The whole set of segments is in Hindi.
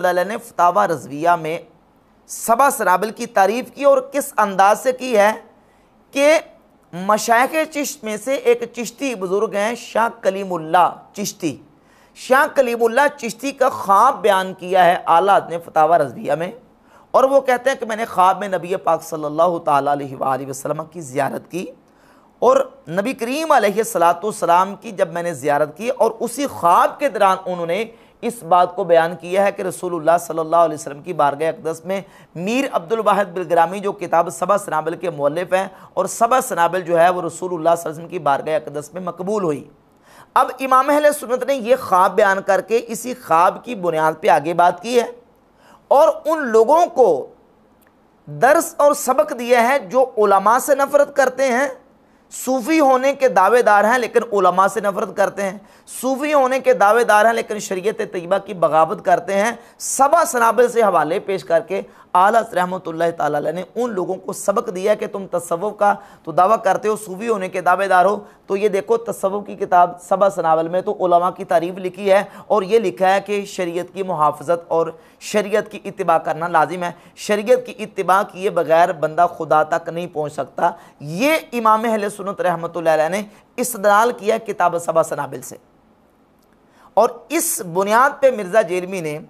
ने फतावा रजविया में सबा सराबल की तारीफ़ की और किस अंदाज से की है कि मशाक चिश्त में से एक चिश्ती बुज़ुर्ग हैं शाह कलीमुल्ला चिश्ती शाह कलीमुल्ला चिश्ती का ख्वाब बयान किया है आलाद ने फतावा रजविया में और वो कहते हैं कि मैंने ख्वाब में नबी पाक सल्लल्लाहु अलैहि वसल्लम की ज़्यारत की और नबी करीम सलाम की जब मैंने ज़्यारत की और उसी ख्वाब के दौरान उन्होंने इस बात को बयान किया है कि रसूलुल्लाह सल्लल्लाहु अलैहि वसल्लम की बारगह अकदस में मीर अब्दुल वाहिद बिलग्रामी जो किताब सबा सनाबल के मौलफ हैं और सबा सनाबल जो है वो रसूलुल्लाह वसल्लम की बारगह अकदस में मकबूल हुई अब इमाम अहल सुनत ने यह ख्वाब बयान करके इसी ख्वाब की बुनियाद पर आगे बात की है और उन लोगों को दर्स और सबक दिया है जो उलमा से नफरत करते हैं सूफी होने के दावेदार हैं लेकिन उलमा से नफरत करते हैं सूफी होने के दावेदार हैं लेकिन शरीयत तयबा की बगावत करते हैं सबा सनाबल से हवाले पेश करके आलस रहमत ने उन लोगों को सबक दिया कि तुम तस्वुफ़ का तो दावा करते हो सूफी होने के दावेदार हो तो ये देखो तस्वुफ़ की किताब सबा सनावल में तो उलमा की तारीफ़ लिखी है और ये लिखा है कि शरीयत की मुहाफ़त और शरीयत की इतबा करना लाजिम है शरीयत की इतबा किए बगैर बंदा खुदा तक नहीं पहुँच सकता ये इमाम अहल सुनत रहमत ने इसदाल किया किताब सबा सनाबिल से और इस बुनियाद पर मिर्ज़ा जेलमी ने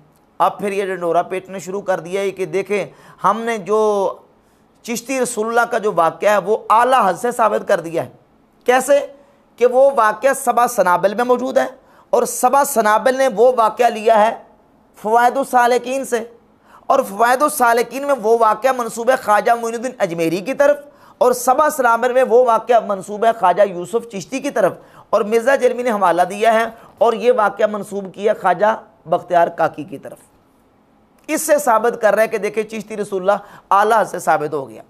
अब फिर ये डंडोरा पेटने शुरू कर दिया है कि देखें हमने जो चिश्ती रसुल्ला का जो वाक़ है वो आला हद से साबित कर दिया है कैसे कि वो वाक़ सबा सनाबल में मौजूद है और सबा सनाबल ने वो वाक़ लिया है फ़वाद सालकिन से और फ़वाद सालकिन में वो वाक़ मनसूब ख्वाजा मोनुद्दीन अजमेरी की तरफ और सबा सनाबल में वो वाक़ मनसूब ख्वाजा यूसुफ चिश्ती की तरफ और मिर्ज़ा जलमी ने हवाला दिया है और ये वाक़ मनसूब किया ख्वाजा बख्तियार काकी की तरफ इससे साबित कर रहे हैं कि देखें चिश्ती रसुल्ला आला से साबित हो गया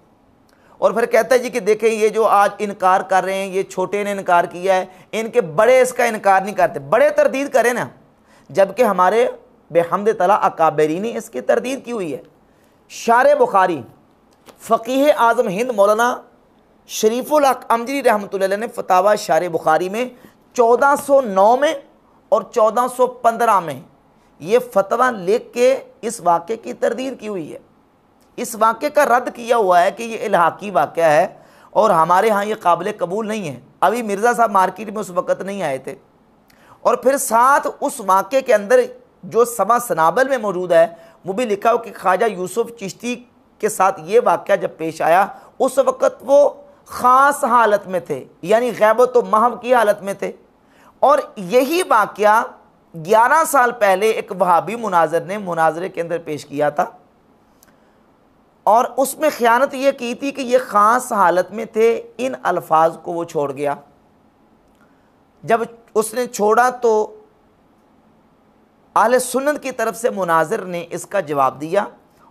और फिर कहता है जी कि देखें ये जो आज इनकार कर रहे हैं ये छोटे ने इनकार किया है इनके बड़े इसका इनकार नहीं करते बड़े तरदीद करें ना जबकि हमारे बेहमद तला अकाबरी ने इसकी तरदीद की हुई है शार बुखारी फ़कीह आज़म हिंद मौलाना शरीफुल अमजरी रहमत ने फतावा शार बुखारी में नौ में और पंद्रह में ये फतवा लेख के इस वाक़े की तरदीद की हुई है इस वाक़े का रद्द किया हुआ है कि ये इलाहाकी वाक़ है और हमारे यहाँ ये काबिल कबूल नहीं है अभी मिर्ज़ा साहब मार्केट में उस वक़्त नहीं आए थे और फिर साथ उस वाक़े के अंदर जो समा सनाबल में मौजूद है वो भी लिखा हो कि ख्वाजा यूसुफ चिश्ती के साथ ये वाक़ जब पेश आया उस वक़्त वो ख़ास हालत में थे यानी गैबत तो महव की हालत में थे और यही वाक़ 11 साल पहले एक वहाबी मुनाजर ने मुनाजरे के अंदर पेश किया था और उसमें ख्यानत ये की थी कि ये ख़ास हालत में थे इन अल्फाज को वो छोड़ गया जब उसने छोड़ा तो आल सुन्नत की तरफ से मुनाजिर ने इसका जवाब दिया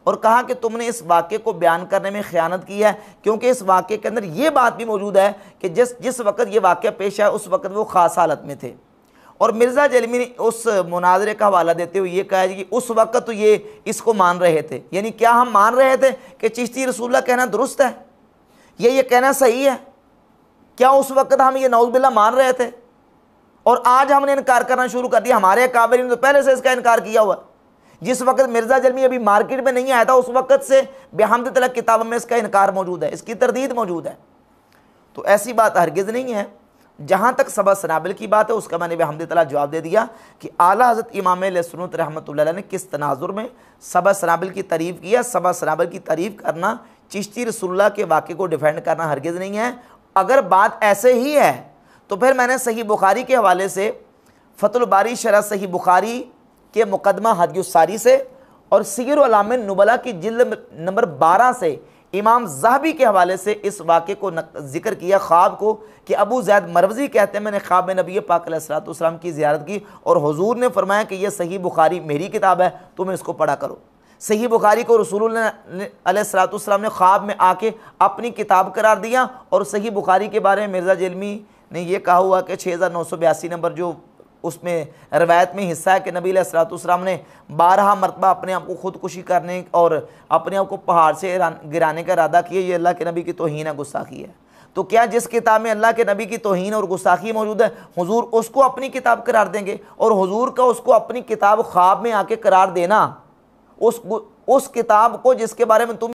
और कहा कि तुमने इस वाक्य को बयान करने में ख्यानत की है क्योंकि इस वाक़े के अंदर ये बात भी मौजूद है कि जिस जिस वक़्त ये वाक़ पेश आया उस वक़्त वो ख़ास हालत में थे और मिर्ज़ा जलमी ने उस मुनाजरे का हवाला देते हुए ये कहा कि उस वक्त तो ये इसको मान रहे थे यानी क्या हम मान रहे थे कि चिश्ती रसूल्ला कहना दुरुस्त है ये ये कहना सही है क्या उस वक्त हम ये नौजबिल्ला मान रहे थे और आज हमने इनकार करना शुरू कर दिया हमारे काबिल ने तो पहले से इसका इनकार किया हुआ जिस वक्त मिर्ज़ा जलमी अभी मार्केट में नहीं आया था उस वक्त से बेहमद तलक किताब में इसका इनकार मौजूद है इसकी तरदीद मौजूद है तो ऐसी बात हरगिज़ नहीं है जहाँ तक सबा सनाबिल की बात है उसका मैंने भी हमद तला जवाब दे दिया कि आला हज़रत इमाम लसनत रहमत ने किस तनाजुर में सबा सनाबिल की तारीफ़ किया सबा सनाबिल की तारीफ़ करना चिश्ती रसुल्ला के वाक़े को डिफेंड करना हरगिज़ नहीं है अगर बात ऐसे ही है तो फिर मैंने सही बुखारी के हवाले से फतुलबारी शरा सही बुखारी के मुकदमा हदयुसारी से और सगर नुबला की जिल्द नंबर बारह से इमाम जहबी के हवाले से इस वाक़े को जिक्र किया ख्वाब को कि अबू जैद मरवजी कहते हैं मैंने ख्वाब में नबी पाक सलाम की ज्यारत की और हजूर ने फरमाया कि यह सही बुखारी मेरी किताब है तुम्हें इसको पढ़ा करो सही बुखारी को रसूल सलाम ने ख्वाब में आके अपनी किताब करार दिया और सही बुखारी के बारे में मिर्ज़ा जलमी ने यह कहा हुआ कि छः हज़ार नौ सौ बयासी नंबर जो उसमें रवायत में हिस्सा है कि नबी सलातम ने बारह मरतबा अपने आप को खुदकुशी करने और अपने आप को पहाड़ से गिराने का इरादा किया ये अल्लाह के नबी की तोहन है गुस्साखी है तो क्या जिस किताब में अल्लाह के नबी की तोहन और गुस्साखी मौजूद है हजूर उसको अपनी किताब करार देंगे और हजूर का उसको अपनी किताब ख्वाब में आके करार देना उस उस किताब को जिसके बारे में तुम